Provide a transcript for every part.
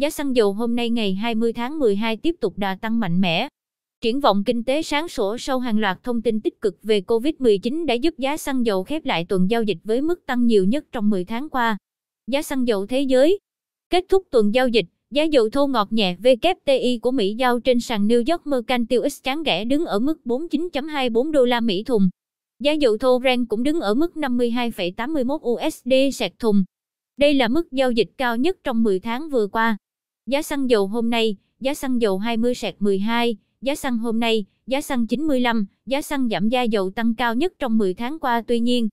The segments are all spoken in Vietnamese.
Giá xăng dầu hôm nay ngày 20 tháng 12 tiếp tục đà tăng mạnh mẽ. Triển vọng kinh tế sáng sủa sau hàng loạt thông tin tích cực về COVID-19 đã giúp giá xăng dầu khép lại tuần giao dịch với mức tăng nhiều nhất trong 10 tháng qua. Giá xăng dầu thế giới Kết thúc tuần giao dịch, giá dầu thô ngọt nhẹ WTI của Mỹ giao trên sàn New York Mercantile Exchange đứng ở mức 49.24 đô la Mỹ thùng. Giá dầu thô Brent cũng đứng ở mức 52,81 USD sạc thùng. Đây là mức giao dịch cao nhất trong 10 tháng vừa qua. Giá xăng dầu hôm nay, giá xăng dầu 20 sạc 12, giá xăng hôm nay, giá xăng 95, giá xăng giảm gia dầu tăng cao nhất trong 10 tháng qua tuy nhiên.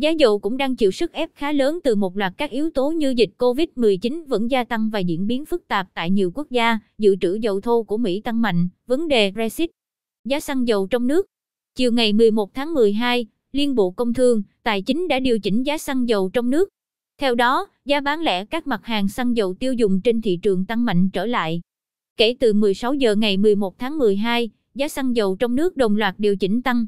Giá dầu cũng đang chịu sức ép khá lớn từ một loạt các yếu tố như dịch COVID-19 vẫn gia tăng và diễn biến phức tạp tại nhiều quốc gia, dự trữ dầu thô của Mỹ tăng mạnh, vấn đề Brexit. Giá xăng dầu trong nước Chiều ngày 11 tháng 12, Liên Bộ Công Thương, Tài chính đã điều chỉnh giá xăng dầu trong nước theo đó, giá bán lẻ các mặt hàng xăng dầu tiêu dùng trên thị trường tăng mạnh trở lại. Kể từ 16 giờ ngày 11 tháng 12, giá xăng dầu trong nước đồng loạt điều chỉnh tăng.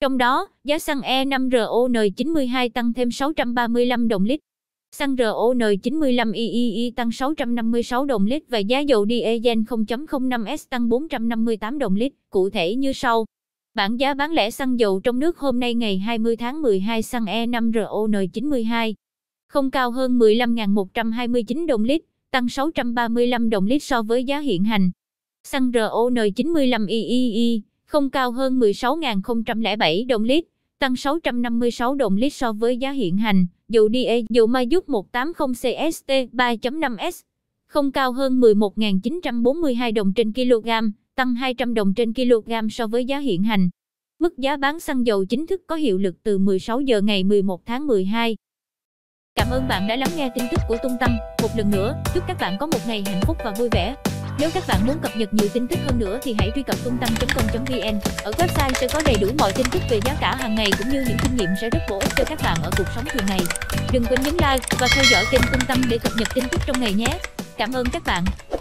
Trong đó, giá xăng E5 RON92 tăng thêm 635 đồng lít, xăng RON95EEE tăng 656 đồng lít và giá dầu diesel 0.05S tăng 458 đồng lít, cụ thể như sau. Bảng giá bán lẻ xăng dầu trong nước hôm nay ngày 20 tháng 12 xăng E5 RON92 không cao hơn 15.129 đồng lít, tăng 635 đồng lít so với giá hiện hành. Xăng RON95II không cao hơn 16.007 đồng lít, tăng 656 đồng lít so với giá hiện hành. Dầu DE, dầu ma giúp 180 CST 3.5S, không cao hơn 11.942 đồng trên kg, tăng 200 đồng trên kg so với giá hiện hành. Mức giá bán xăng dầu chính thức có hiệu lực từ 16 giờ ngày 11 tháng 12. Cảm ơn bạn đã lắng nghe tin tức của Tung Tâm. Một lần nữa, chúc các bạn có một ngày hạnh phúc và vui vẻ. Nếu các bạn muốn cập nhật nhiều tin tức hơn nữa thì hãy truy cập tung tăng.com.vn. Ở website sẽ có đầy đủ mọi tin tức về giá cả hàng ngày cũng như những kinh nghiệm sẽ rất bổ ích cho các bạn ở cuộc sống thường ngày. Đừng quên nhấn like và theo dõi kênh Tung Tâm để cập nhật tin tức trong ngày nhé. Cảm ơn các bạn.